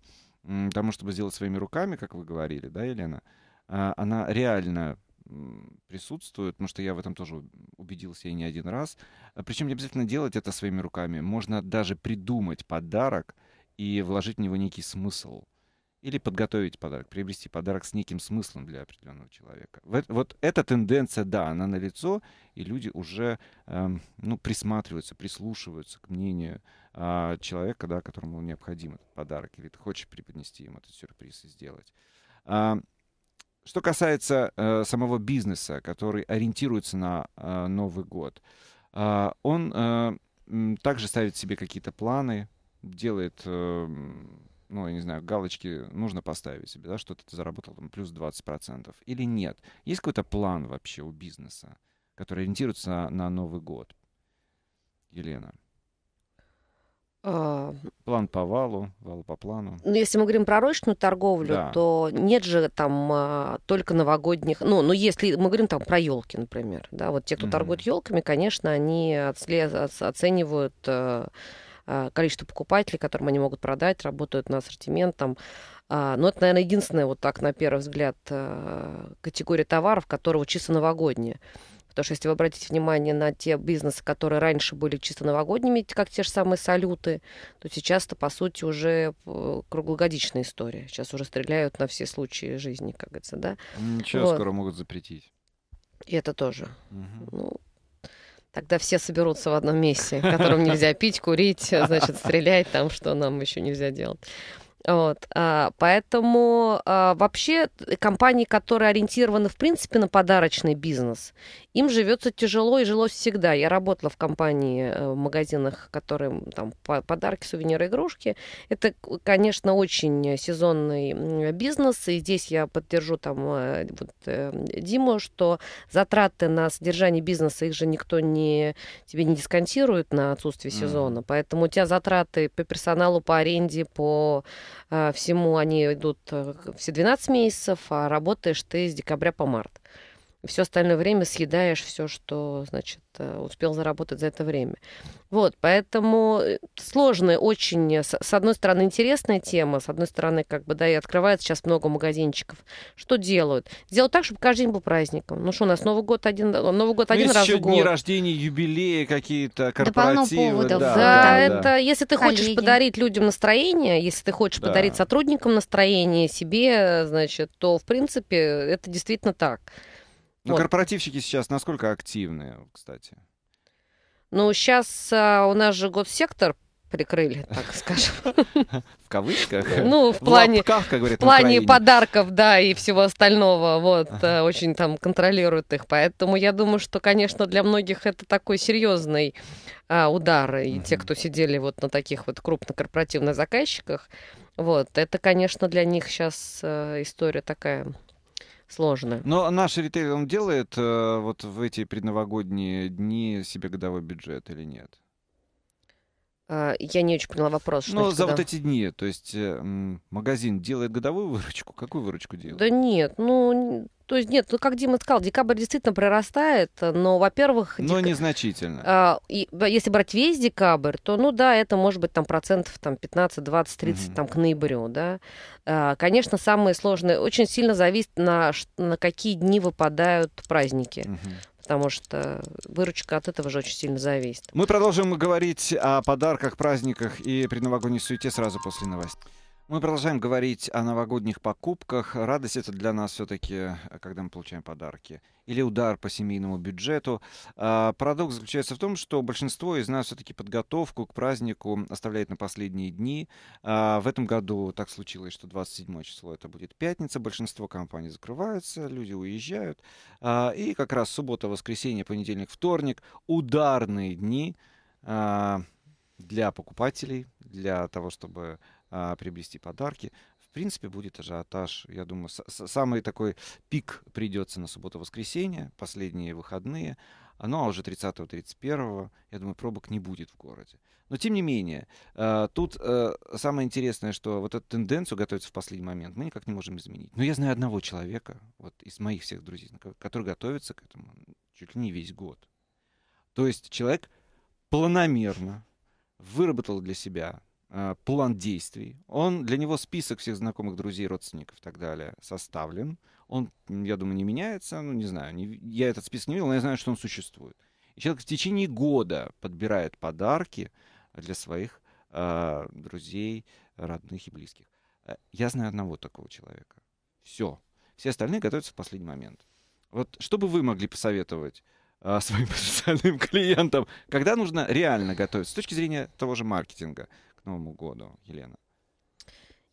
[SPEAKER 1] тому, чтобы сделать своими руками, как вы говорили, да, Елена, а, она реально присутствует, потому что я в этом тоже убедился и не один раз. Причем не обязательно делать это своими руками. Можно даже придумать подарок, и вложить в него некий смысл. Или подготовить подарок, приобрести подарок с неким смыслом для определенного человека. Вот, вот эта тенденция, да, она налицо, и люди уже э, ну, присматриваются, прислушиваются к мнению э, человека, да, которому необходим этот подарок, или ты хочешь преподнести им этот сюрприз и сделать. Э, что касается э, самого бизнеса, который ориентируется на э, Новый год, э, он э, также ставит себе какие-то планы, делает, эм, ну, я не знаю, галочки нужно поставить себе, да, что ты заработал там, плюс 20% или нет? Есть какой-то план вообще у бизнеса, который ориентируется на Новый год? Елена. А, план по валу, вал по плану.
[SPEAKER 3] Ну, если мы говорим про розничную торговлю, да. то нет же там а, только новогодних. Ну, ну, если мы говорим там про елки, например, да, вот те, кто mm-hmm. торгует елками, конечно, они отслед... оценивают. А а, количество покупателей, которым они могут продать, работают на ассортимент там. А, Но ну, это, наверное, единственная вот так на первый взгляд а, категория товаров, которого чисто новогодняя. Потому что если вы обратите внимание на те бизнесы, которые раньше были чисто новогодними, как те же самые салюты, то сейчас это, по сути, уже э, круглогодичная история. Сейчас уже стреляют на все случаи жизни, как говорится, да. Ничего, вот. скоро
[SPEAKER 1] могут запретить.
[SPEAKER 3] И это тоже. Угу. Ну, Тогда все соберутся в одном месте, в котором нельзя пить, курить, значит, стрелять там, что нам еще нельзя делать. Вот, а, поэтому а, вообще компании, которые ориентированы в принципе на подарочный бизнес, им живется тяжело и жилось всегда. Я работала в компании э, в магазинах, которые там подарки, сувениры, игрушки. Это, конечно, очень сезонный бизнес, и здесь я поддержу там э, вот, э, Диму, что затраты на содержание бизнеса их же никто не тебе не дисконтирует на отсутствие mm. сезона, поэтому у тебя затраты по персоналу, по аренде, по всему они идут э, все 12 месяцев, а работаешь ты с декабря по март все остальное время съедаешь все, что, значит, э, успел заработать за это время. Вот, поэтому э, сложная очень, с одной стороны, интересная тема, с одной стороны, как бы, да, и открывается сейчас много магазинчиков. Что делают? Делают так, чтобы каждый день был праздником. Ну что, у нас Новый год один, э, Новый год ну, один раз в год. дни
[SPEAKER 1] рождения, юбилеи какие-то, корпоративы. Да, да Да, да, это, да. если ты
[SPEAKER 3] Коллеги. хочешь подарить людям настроение, если ты хочешь да. подарить сотрудникам настроение себе, значит, то, в принципе, это действительно так. Но ну, вот.
[SPEAKER 1] корпоративщики сейчас насколько активны, кстати?
[SPEAKER 3] Ну, сейчас а, у нас же госсектор прикрыли, так скажем.
[SPEAKER 1] В кавычках? Ну, в плане, в лапках, как говорят, в плане
[SPEAKER 3] подарков, да, и всего остального. Вот, ага. Э, очень там контролируют их. Поэтому я думаю, что, конечно, для многих это такой серьезный а, удар. И ага. те, кто сидели вот на таких вот крупнокорпоративных заказчиках, вот, это, конечно, для них сейчас а, э, история такая сложно.
[SPEAKER 1] Но наш ритейл, он делает э, вот в эти предновогодние дни себе годовой бюджет или нет?
[SPEAKER 3] Э, я не очень поняла вопрос. ну, за вот
[SPEAKER 1] эти дни. То есть э, магазин делает годовую выручку? Какую выручку делает? Да нет, ну, то
[SPEAKER 3] есть нет, ну, как Дима сказал, декабрь действительно прорастает, но, во-первых...
[SPEAKER 1] Но дек... незначительно.
[SPEAKER 3] А, и, если брать весь декабрь, то, ну да, это может быть там процентов там, 15, 20, 30 угу. там, к ноябрю, да. А, конечно, самые сложные... Очень сильно зависит на, на какие дни выпадают праздники. Угу потому что выручка от этого же очень сильно зависит.
[SPEAKER 1] Мы продолжим говорить о подарках, праздниках и предновогодней суете сразу после новостей. Мы продолжаем говорить о новогодних покупках. Радость это для нас все-таки, э, когда мы получаем подарки. Или удар по семейному бюджету. А, парадокс заключается в том, что большинство из нас все-таки подготовку к празднику оставляет на последние дни. А, в этом году так случилось, что 27 число это будет пятница. Большинство компаний закрываются, люди уезжают. А, и как раз суббота, воскресенье, понедельник, вторник ударные дни а, для покупателей, для того, чтобы а, приобрести подарки. В принципе, будет ажиотаж. Я думаю, самый такой пик придется на субботу-воскресенье, последние выходные. А, ну а уже 30-31, я думаю, пробок не будет в городе. Но тем не менее, а, тут э, самое интересное, что вот эту тенденцию готовится в последний момент мы никак не можем изменить. Но я знаю одного человека, вот из моих всех друзей, который готовится к этому чуть ли не весь год. То есть человек планомерно выработал для себя а, план действий. Он, для него список всех знакомых, друзей, родственников и так далее составлен. Он, я думаю, не меняется, ну, не знаю, не, я этот список не видел, но я знаю, что он существует. И человек в течение года подбирает подарки для своих э, друзей, родных и близких. Э, я знаю одного такого человека. Все. Все остальные готовятся в последний момент. Вот что бы вы могли посоветовать э, своим потенциальным клиентам, когда нужно реально готовиться с точки зрения того же маркетинга? Новому году, Елена?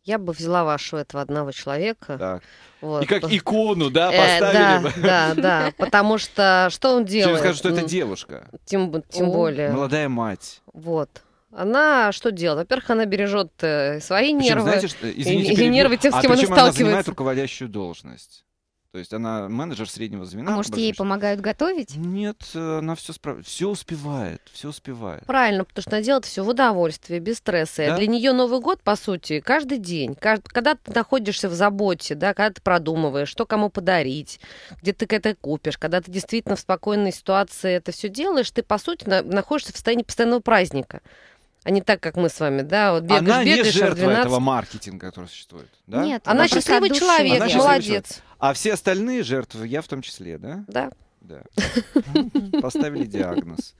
[SPEAKER 3] Я бы взяла вашего этого одного человека. Так. Вот. И как
[SPEAKER 1] икону, да, э, поставили э, да, бы. Да, да,
[SPEAKER 3] потому что что он делает? Все скажут, что это девушка. Тем, тем О, более. Молодая мать. Вот. Она что делает? Во-первых, она бережет
[SPEAKER 2] э, свои причем,
[SPEAKER 3] нервы знаете, что, извините, и, и нервы тех, а с кем а она сталкивается. она занимает
[SPEAKER 1] руководящую должность. То есть она менеджер среднего звена. А может, ей
[SPEAKER 2] помогают готовить?
[SPEAKER 1] Нет, она все справ... все успевает, все успевает.
[SPEAKER 3] Правильно, потому что она делает все в удовольствии, без стресса. Да? Для нее Новый год, по сути, каждый день. Кажд... Когда ты находишься в заботе, да, когда ты продумываешь, что кому подарить, где ты это купишь, когда ты действительно в спокойной ситуации это все делаешь, ты, по сути, на... находишься в состоянии постоянного праздника. А не так, как мы с вами, да, вот бегаешь, она бегаешь, не а жертва 12... этого
[SPEAKER 1] маркетинга, который существует, да? Нет, она, она счастливый человек, она счастливый молодец. Человек. А все остальные жертвы, я в том числе, да? Да. Да. Поставили диагноз.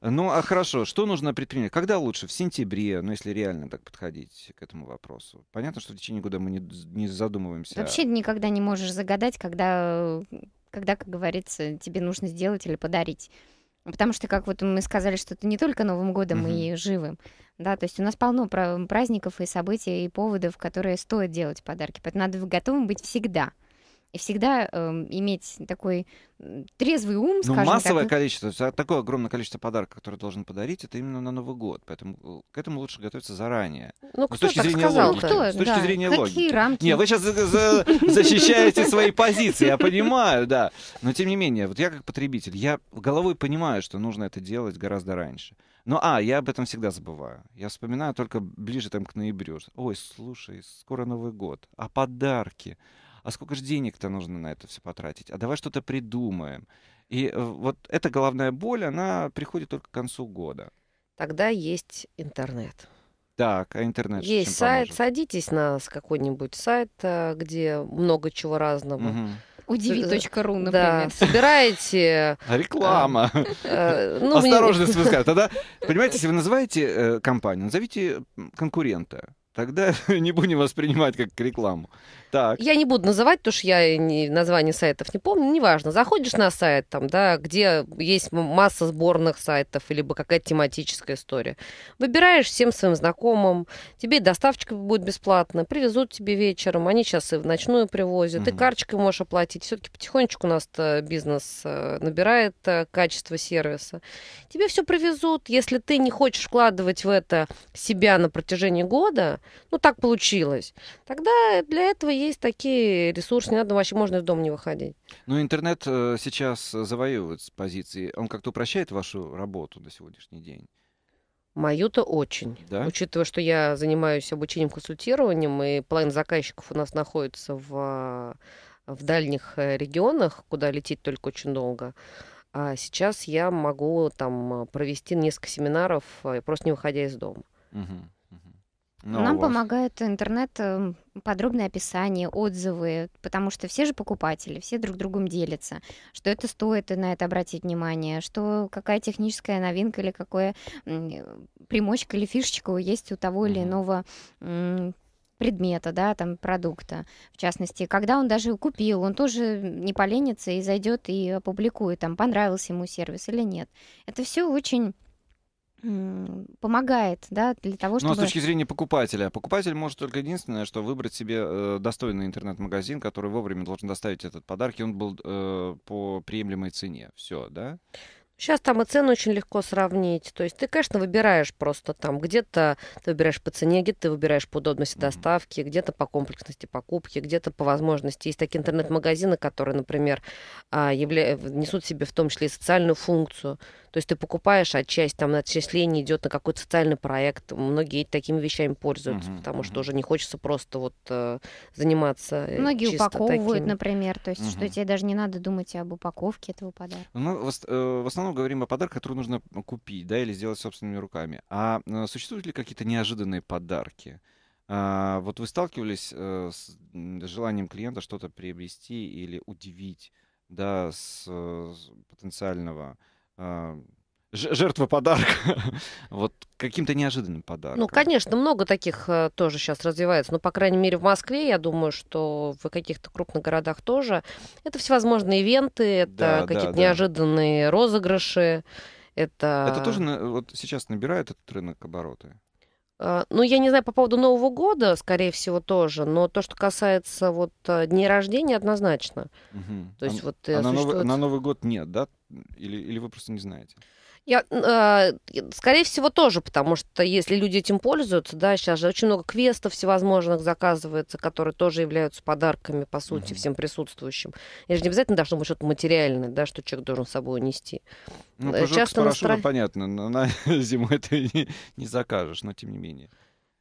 [SPEAKER 1] Ну, а хорошо, что нужно предпринять? Когда лучше? В сентябре, ну, если реально так подходить к этому вопросу. Понятно, что в течение года мы не, не задумываемся. Вообще
[SPEAKER 2] никогда не можешь загадать, когда, когда, как говорится, тебе нужно сделать или подарить. Потому что, как вот мы сказали, что это не только Новым годом угу. и живым, да, то есть у нас полно праздников и событий и поводов, которые стоит делать подарки, поэтому надо готовым быть всегда. И всегда э, иметь такой трезвый ум, ну, массовое так.
[SPEAKER 1] количество, а, такое огромное количество подарков, которые должен подарить, это именно на Новый год. Поэтому э, к этому лучше готовиться заранее. Ну, Но ну, кто с точки так зрения сказал логики. Ну, кто? С точки да. зрения Какие логики. рамки? Не, вы сейчас защищаете свои позиции, я понимаю, да. Но тем не менее, вот я как потребитель, я головой понимаю, что нужно это делать гораздо раньше. Но, а, я об этом всегда забываю. Я вспоминаю только ближе там к ноябрю. Ой, слушай, скоро Новый год. А подарки? а сколько же денег-то нужно на это все потратить? А давай что-то придумаем. И э, вот эта головная боль, она приходит только к концу года.
[SPEAKER 3] Тогда есть интернет.
[SPEAKER 1] Так, а интернет Есть сайт, поможет?
[SPEAKER 3] садитесь на какой-нибудь сайт, а, где много чего разного. Угу. Удиви.ру, например. Да, собираете...
[SPEAKER 1] Реклама. А, а, ну, Осторожность высказывает. Тогда, понимаете, если вы называете э, компанию, назовите конкурента. Тогда не будем воспринимать как рекламу. Так. Я
[SPEAKER 3] не буду называть, потому что я не, название сайтов не помню, неважно. Заходишь на сайт, там, да, где есть масса сборных сайтов, либо какая-то тематическая история. Выбираешь всем своим знакомым, тебе доставочка будет бесплатная, привезут тебе вечером, они сейчас и в ночную привозят, угу. и карточкой можешь оплатить. Все-таки потихонечку у нас бизнес э, набирает э, качество сервиса. Тебе все привезут, если ты не хочешь вкладывать в это себя на протяжении года, ну так получилось, тогда для этого есть такие ресурсы, не надо вообще, можно из дома не выходить.
[SPEAKER 1] Но ну, интернет э, сейчас завоевывает с позиции, он как-то упрощает вашу работу на сегодняшний день?
[SPEAKER 3] Мою-то очень. Да? Учитывая, что я занимаюсь обучением консультированием, и половина заказчиков у нас находится в, э, в дальних э, регионах, куда лететь только очень долго, а сейчас я могу там провести несколько семинаров, просто не выходя из дома.
[SPEAKER 1] Угу. Ну,
[SPEAKER 3] Нам
[SPEAKER 2] помогает интернет, эм, подробное описание, отзывы, потому что все же покупатели, все друг другом делятся, что это стоит на это обратить внимание, что какая техническая новинка или какая примочка или фишечка есть у того или иного предмета, да, там продукта, в частности, когда он даже купил, он тоже не поленится и зайдет и опубликует, там понравился ему сервис или нет. Это все очень помогает, да, для того, ну, а чтобы... Но с точки
[SPEAKER 1] зрения покупателя. Покупатель может только единственное, что выбрать себе э, достойный интернет-магазин, который вовремя должен доставить этот подарок, и он был э, по приемлемой цене. Все, да?
[SPEAKER 3] Сейчас там и цены очень легко сравнить. То есть ты, конечно, выбираешь просто там, где-то ты выбираешь по цене, где-то ты выбираешь по удобности mm-hmm. доставки, где-то по комплексности покупки, где-то по возможности. Есть такие интернет-магазины, которые, например, а, явля... несут себе в том числе и социальную функцию. То есть ты покупаешь, а там отчисление идет на какой-то социальный проект. Многие такими вещами пользуются, угу, потому угу. что уже не хочется просто вот э, заниматься. Э, Многие чисто упаковывают, таким.
[SPEAKER 2] например, то есть угу. что тебе даже не надо думать об упаковке этого подарка.
[SPEAKER 1] Ну в, э, в основном говорим о подарках, которые нужно купить, да, или сделать собственными руками. А э, существуют ли какие-то неожиданные подарки? А, вот вы сталкивались с желанием клиента что-то приобрести или удивить да, с, с потенциального а, жертва подарка, вот каким-то неожиданным подарком. Ну,
[SPEAKER 3] конечно, много таких э, тоже сейчас развивается, но, ну, по крайней мере, в Москве, я думаю, что в каких-то крупных городах тоже. Это всевозможные ивенты, это да, какие-то да, неожиданные да. розыгрыши. Это... это тоже
[SPEAKER 1] вот сейчас набирает этот рынок обороты?
[SPEAKER 3] Э, ну, я не знаю по поводу Нового года, скорее всего, тоже, но то, что касается вот э, дней рождения, однозначно.
[SPEAKER 1] Угу. То есть а, вот а существует... на, новый, на Новый год нет, да? Или, или вы просто не знаете?
[SPEAKER 3] Я, э, скорее всего, тоже, потому что если люди этим пользуются, да, сейчас же очень много квестов всевозможных заказывается, которые тоже являются подарками, по сути, mm-hmm. всем присутствующим. Я же не обязательно должно быть что-то материальное, да, что человек должен с собой унести. Ну, э, Часто порошок, настро...
[SPEAKER 1] понятно, но на зиму это не, не закажешь, но тем не менее.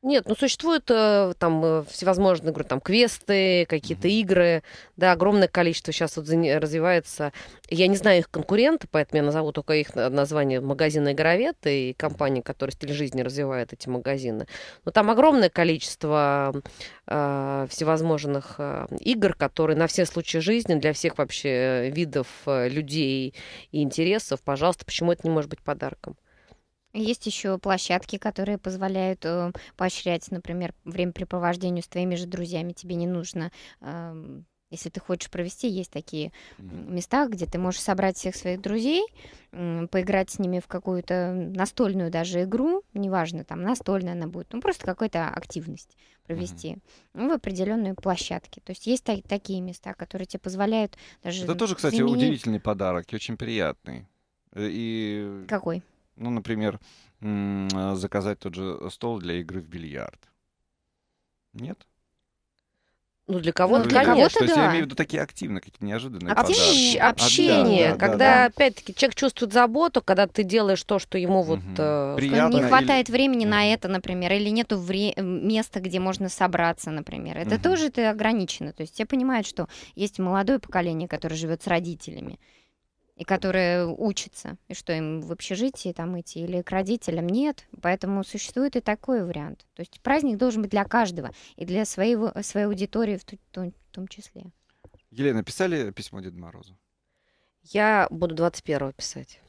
[SPEAKER 3] Нет, ну существуют э, там э, всевозможные, говорю, там квесты, какие-то mm-hmm. игры, да, огромное количество сейчас вот развивается. Я не знаю их конкуренты, поэтому я назову только их название магазина «Игровед» и компании, которые стиль жизни развивают эти магазины. Но там огромное количество э, всевозможных э, игр, которые на все случаи жизни, для всех вообще э, видов э, людей и интересов. Пожалуйста, почему это не может быть подарком?
[SPEAKER 2] Есть еще площадки, которые позволяют э, поощрять, например, времяпрепровождение с твоими же друзьями. Тебе не нужно э, если ты хочешь провести, есть такие места, где ты можешь собрать всех своих друзей, поиграть с ними в какую-то настольную даже игру, неважно, там настольная она будет, ну просто какую-то активность провести mm-hmm. ну, в определенные площадки. То есть есть так, такие места, которые тебе позволяют даже... Это тоже, кстати, заменить... удивительный
[SPEAKER 1] подарок и очень приятный. Э, и... Какой? Ну, например, э, заказать тот же стол для игры в бильярд. Нет?
[SPEAKER 3] Ну, для кого-то, ну, для кого-то, да. Я имею в виду
[SPEAKER 1] такие активные, какие-то неожиданные Общ... Общение, да, да, когда, да, да.
[SPEAKER 2] опять-таки, человек чувствует заботу, когда ты делаешь то, что ему вот... Угу. Э, Приятно, не хватает или... времени угу. на это, например, или нету вре... Э, места, где можно собраться, например. Это угу. тоже ты ограничено. То есть я понимаю, что есть молодое поколение, которое живет с родителями, и которые учатся, и что им в общежитии там идти или к родителям нет. Поэтому существует и такой вариант. То есть праздник должен быть для каждого и для своего, своей аудитории в том, в том числе.
[SPEAKER 1] Елена, писали письмо Деду Морозу?
[SPEAKER 2] Я буду 21-го писать.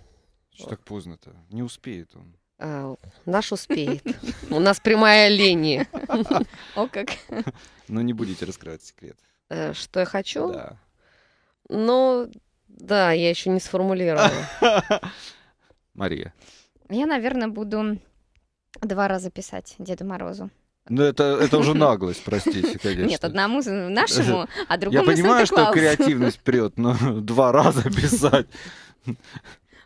[SPEAKER 1] Что так поздно-то? Не успеет он.
[SPEAKER 3] А, наш успеет. У нас прямая линия. О как. но
[SPEAKER 1] ну, не будете раскрывать секрет.
[SPEAKER 3] Э, что я хочу? Да.
[SPEAKER 2] Ну, да, я еще не сформулировала. Мария. Я, наверное, буду два раза писать Деду Морозу.
[SPEAKER 1] Ну, это, это уже наглость, простите, конечно. Нет,
[SPEAKER 2] одному нашему, а другому Я понимаю, что креативность
[SPEAKER 1] прет, но два раза писать.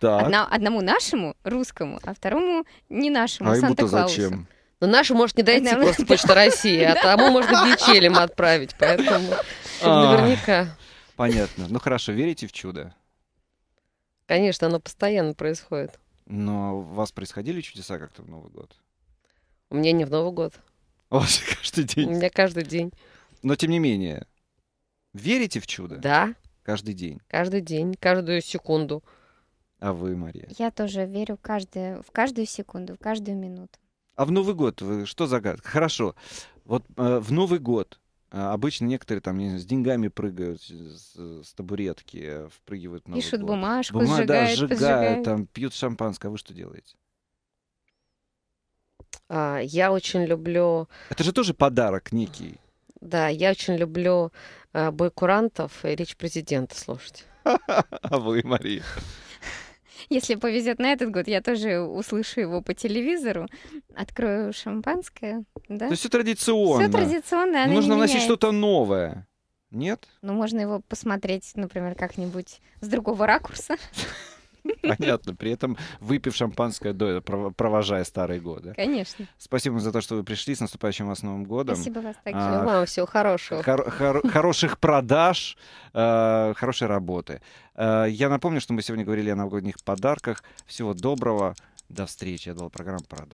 [SPEAKER 1] Так. Одна,
[SPEAKER 2] одному нашему, русскому, а второму не нашему,
[SPEAKER 3] а Санта-Клаусу. зачем?
[SPEAKER 2] Ну нашу может не
[SPEAKER 1] дойти
[SPEAKER 3] просто Почта России, а тому можно DHL отправить, поэтому а. наверняка.
[SPEAKER 1] Понятно. Ну хорошо, верите в чудо?
[SPEAKER 3] Конечно, оно постоянно происходит.
[SPEAKER 1] Но у вас происходили чудеса как-то в Новый год? У меня не в Новый год. У вас каждый день? У меня каждый день. Но тем не менее, верите в чудо? Да. Каждый день? Каждый день, каждую секунду. А вы, Мария?
[SPEAKER 2] Я тоже верю каждое, в каждую секунду, в каждую минуту.
[SPEAKER 1] А в Новый год вы что загадка? Хорошо. Вот э, в Новый год а, обычно некоторые там не знаю, с деньгами прыгают с, с табуретки, впрыгивают на Пишут год. бумажку, Бума, сжигают, да, сжигают там, пьют шампанское. А вы что делаете?
[SPEAKER 3] А, я очень люблю...
[SPEAKER 1] Это же тоже подарок некий.
[SPEAKER 3] Да, я очень люблю а, бойкурантов и речь президента
[SPEAKER 1] слушать. А вы, Мария?
[SPEAKER 2] Если повезет на этот год, я тоже услышу его по телевизору, открою шампанское. Да? То есть все
[SPEAKER 1] традиционно. Все традиционно, оно Нужно вносить что-то новое. Нет?
[SPEAKER 2] Ну, можно его посмотреть, например, как-нибудь с другого ракурса. Понятно.
[SPEAKER 1] При этом выпив шампанское до провожая старые годы. Конечно. Спасибо за то, что вы пришли. С наступающим вас Новым годом. Спасибо вас также. А, Вам
[SPEAKER 3] всего хорошего. Хор-
[SPEAKER 1] хор- хороших продаж, э, хорошей работы. Э, я напомню, что мы сегодня говорили о новогодних подарках. Всего доброго. До встречи. Я дал программу «Продаж».